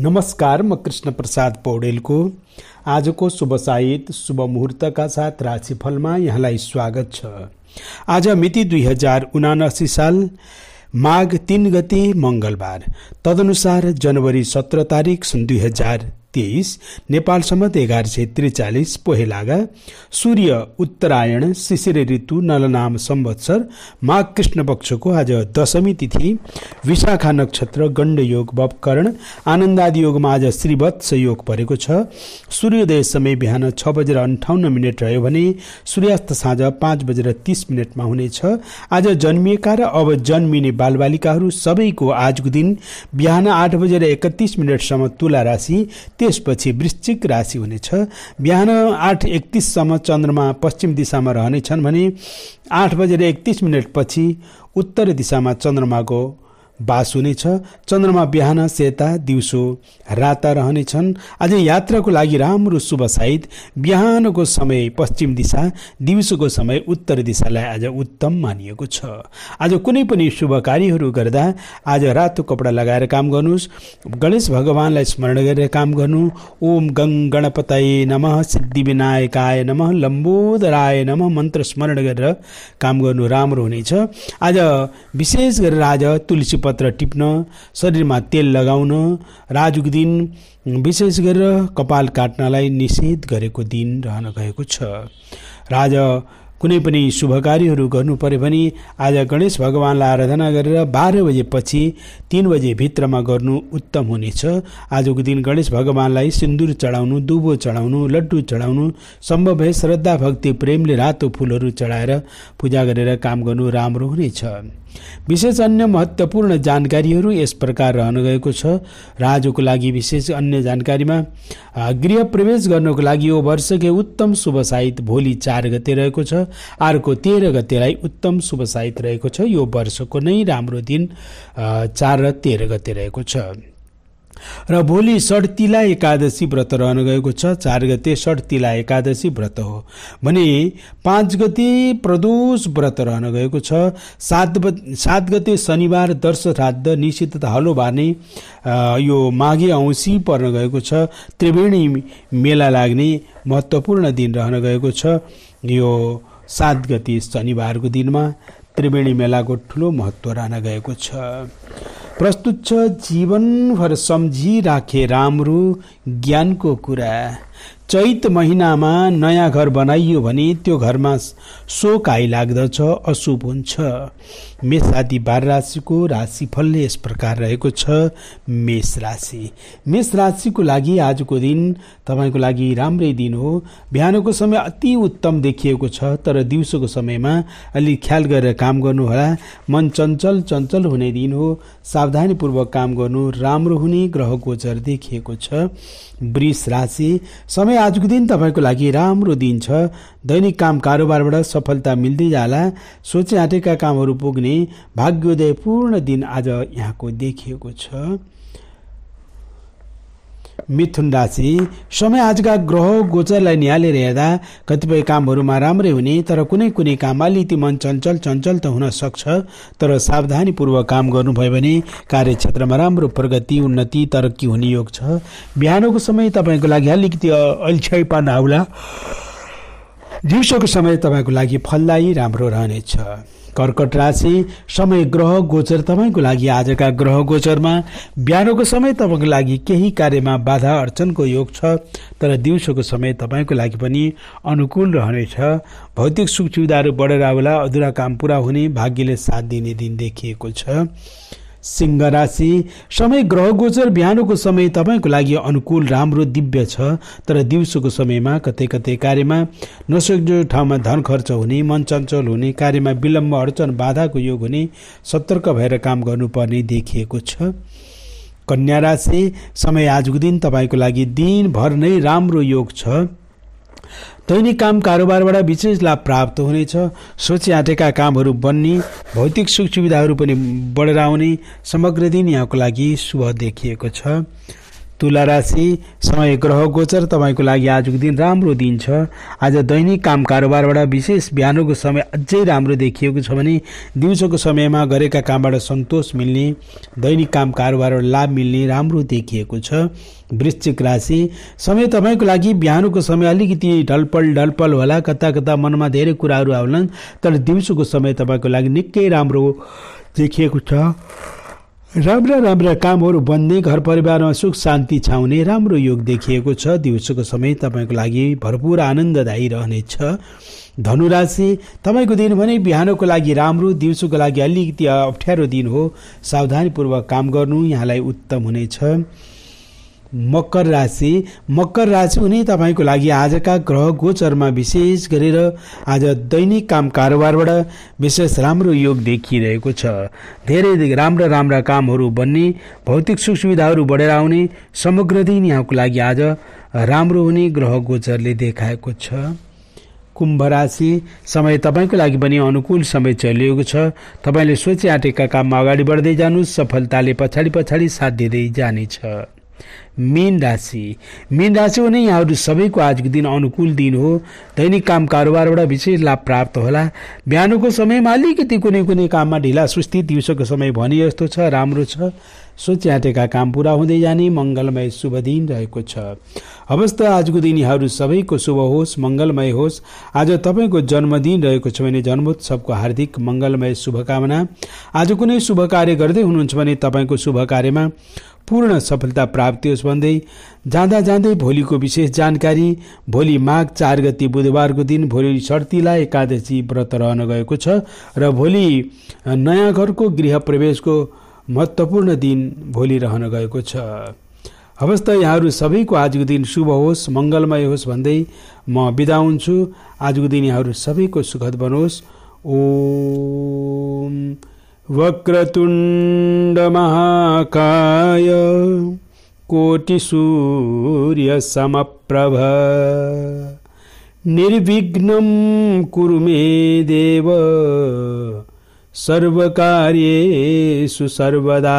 नमस्कार म कृष्ण प्रसाद पौडेलको आजको शुभ साहित शुभ मुहुर्तका साथ राशिफलमा यहाँलाई स्वागत छ आज मिति दुई हजार उनासी साल माघ तिन गति मङ्गलबार तदनुसार जनवरी सत्र तारिक सन् दुई हजार तेइस नेपाल सम्मत एघार सय त्रिचालिस पोहेलागा सूर्य उत्तरायण शिशिर ऋतु नलनाम संवत्सर माघ कृष्ण पक्षको आज दशमी तिथि विशाखा नक्षत्र गण्डयोग वपकरण आनन्दादि योगमा आज श्रीवत्स योग परेको छ सूर्योदय समय बिहान छ बजेर अन्ठाउन्न मिनट रह्यो भने सूर्यास्त साँझ पाँच बजेर तिस मिनटमा हुनेछ आज जन्मिएका र अब जन्मिने बालबालिकाहरू सबैको आजको दिन बिहान आठ बजेर एकतिस मिनटसम्म तुला राशि त्यसपछि वृश्चिक राशि हुनेछ बिहान आठ एकतिससम्म चन्द्रमा पश्चिम दिशामा रहनेछन् भने आठ बजेर एकतिस मिनटपछि उत्तर दिशामा चन्द्रमाको बास हुनेछ चन्द्रमा बिहान सेता दिउँसो राता रहनेछन् आज यात्राको लागि राम्रो शुभ साइत बिहानको समय पश्चिम दिशा दिउँसोको समय उत्तर दिशालाई आज उत्तम मानिएको छ आज कुनै पनि शुभ कार्यहरू गर्दा आज रातो कपडा लगाएर काम गर्नुहोस् गणेश भगवान्लाई स्मरण गरेर काम गर्नु ओम गङ गणपतये नम सिद्धिविनायकाय नम लम्बोदराय नम मन्त्र स्मरण गरेर काम गर्नु राम्रो हुनेछ आज विशेष गरेर आज तुलसी पत्र टिप्न शरीरमा तेल लगाउन राजुको दिन विशेष गरेर कपाल काट्नलाई निषेध गरेको दिन रहन गएको छ राज कुनै पनि शुभ कार्यहरू गर्नु पर्यो भने आज गणेश भगवान्लाई आराधना गरेर बाह्र बजेपछि तिन बजे भित्रमा गर्नु उत्तम हुनेछ आजको दिन गणेश भगवान्लाई सिन्दुर चढाउनु दुबो चढाउनु लड्डु चढाउनु सम्भव भए श्रद्धा भक्ति प्रेमले रातो फुलहरू चढाएर पूजा गरेर काम गर्नु राम्रो हुनेछ विशेष अन्य महत्त्वपूर्ण जानकारीहरू यस प्रकार रहन गएको छ र आजको लागि विशेष अन्य जानकारीमा गृह प्रवेश गर्नको लागि यो वर्षकै उत्तम शुभ साहित भोलि चार गते रहेको छ अर्को तेह्र गतेलाई उत्तम शुभ साहित रहेको छ यो वर्षको नै राम्रो दिन चार र तेह्र गते रहेको छ र भोलि षड्तिला एकादशी व्रत रहन गएको छ चार गते षड्तिला एकादशी व्रत हो भने पाँच गते प्रदोष व्रत रहन गएको छ सात सात गते शनिबार दर्श श्राद्ध निश्चित हलो भार्ने यो माघे औँसी पर्न गएको छ त्रिवेणी मेला लाग्ने महत्त्वपूर्ण दिन रहन गएको छ यो सात गते शनिबारको दिनमा त्रिवेणी मेलाको ठुलो महत्त्व रहन गएको छ प्रस्तुत छ जीवनभर सम्झिराखे राम्रो ज्ञानको कुरा चैत महिनामा नयाँ घर बनाइयो भने त्यो घरमा शोक आइलाग्दछ अशुभ हुन्छ मेष आदि बार राशिको राशिफलले यस प्रकार रहेको छ मेष राशि मेष राशिको लागि आजको दिन तपाईँको लागि राम्रै दिन हो बिहानको समय अति उत्तम देखिएको छ तर दिउँसोको समयमा अलिक ख्याल गरेर काम गर्नुहोला मन चञ्चल चञ्चल हुने दिन हो सावधानीपूर्वक काम गर्नु राम्रो हुने ग्रह गोचर देखिएको छ वृष राशि समय आजको दिन तपाईँको लागि राम्रो दिन छ दैनिक काम कारोबारबाट सफलता मिल्दै जाला सोचे आँटेका कामहरू पुग्ने पूर्ण दिन आज यहाँको देखिएको छ मिथुन राशि समय आजका ग्रह गोचरलाई निहालेर हेर्दा कतिपय कामहरूमा राम्रै हुने तर कुनै कुनै काममा अलिकति मन चञ्चल चञ्चल त हुन सक्छ तर सावधानीपूर्वक काम गर्नुभयो भने कार्यक्षेत्रमा राम्रो प्रगति उन्नति तरक्की हुने योग छ बिहानको समय तपाईँको लागि अलिकति अल्छ्याइपान आउला दिउँसोको समय तपाईँको लागि फलदायी राम्रो रहनेछ कर्कट राशि समय ग्रह गोचर तपाईँको लागि आजका ग्रह गोचरमा बिहानको समय तपाईँको लागि केही कार्यमा बाधा अर्चनको योग छ तर दिउँसोको समय तपाईँको लागि पनि अनुकूल रहनेछ भौतिक सुख सुविधाहरू बढेर आउला अधुरा काम पुरा हुने भाग्यले साथ दिने दिन देखिएको छ सिंह राशि समय ग्रह गोचर बिहानको समय तपाईँको लागि अनुकूल राम्रो दिव्य छ तर दिउँसोको समयमा कतै कतै कार्यमा नसक्दो ठाउँमा धन खर्च हुने मन चञ्चल हुने कार्यमा विलम्ब अडचन बाधाको योग हुने सतर्क भएर काम गर्नुपर्ने देखिएको छ कन्या राशि समय आजको दिन तपाईँको लागि दिनभर नै राम्रो योग छ दैनिक काम कारोबारबाट विशेष लाभ प्राप्त हुनेछ आँटेका कामहरू बन्ने भौतिक सुख सुविधाहरू पनि बढेर आउने समग्र दिन यहाँको लागि शुभ देखिएको छ तुला राशि समय ग्रह गोचर तपाईँको लागि आजको दिन राम्रो दिन छ आज दैनिक काम कारोबारबाट विशेष बिहानको समय अझै राम्रो देखिएको छ भने दिउँसोको समयमा गरेका कामबाट सन्तोष मिल्ने दैनिक काम कारोबारबाट लाभ मिल्ने राम्रो देखिएको छ वृश्चिक राशि समय तपाईँको लागि बिहानको समय अलिकति ढलपल ढलपल होला कता कता मनमा धेरै कुराहरू आउलान् तर दिउँसोको समय तपाईँको लागि निकै राम्रो देखिएको छ राम्रा राम्रा कामहरू बन्ने घर परिवारमा सुख शान्ति छाउने राम्रो योग देखिएको छ दिउँसोको समय तपाईँको लागि भरपूर आनन्ददायी रहनेछ धनुराशि तपाईँको दिन भने बिहानको लागि राम्रो दिउँसोको लागि अलिकति अप्ठ्यारो दिन हो सावधानीपूर्वक काम गर्नु यहाँलाई उत्तम हुनेछ मकर राशि मकर राशि हुने तपाईँको लागि आजका ग्रह गोचरमा विशेष गरेर आज दैनिक काम कारोबारबाट विशेष राम्रो योग देखिरहेको छ धेरै राम्रा राम्रा कामहरू बन्ने भौतिक सुख सुविधाहरू बढेर आउने समग्र दिन यहाँको लागि आज राम्रो हुने ग्रह गोचरले देखाएको छ कुम्भ राशि समय तपाईँको लागि पनि अनुकूल समय चलिएको छ तपाईँले सोचे आँटेका काममा अगाडि बढ्दै जानुहोस् सफलताले पछाडि पछाडि साथ दिँदै जानेछ मेन राशि मेन राशि भने यहाँहरू सबैको आजको दिन अनुकूल दिन हो दैनिक काम कारोबारबाट विशेष लाभ प्राप्त होला बिहानको समयमा अलिकति कुनै कुनै काममा ढिला सुस्ती दिउँसोको समय भने जस्तो छ राम्रो छ सोच्याँटेका काम पुरा हुँदै जाने मङ्गलमय शुभ दिन रहेको छ हवस् त आजको दिन यहाँहरू सबैको शुभ होस् मङ्गलमय होस् आज तपाईँको जन्मदिन रहेको छ भने जन्मोत्सवको हार्दिक मङ्गलमय शुभकामना आज कुनै शुभ कार्य गर्दै हुनुहुन्छ भने तपाईँको शुभ कार्यमा पूर्ण सफलता प्राप्त होस् भन्दै जाँदा जाँदै भोलिको विशेष जानकारी भोलि माघ चार गति बुधबारको दिन भोलि सर्तीलाई एकादशी व्रत रहन गएको छ र भोलि नयाँ घरको गृह प्रवेशको महत्त्वपूर्ण दिन भोलि रहन गएको छ हवस् त यहाँहरू सबैको आजको दिन शुभ होस् मङ्गलमय होस् भन्दै म बिदा हुन्छु आजको दिन यहाँहरू सबैको सुखद बनोस् ओम वक्रतुण्डमहाकाय कोटिसूर्यसमप्रभ निर्विघ्न कुरु मे देव सर्वकार्येषु सर्वदा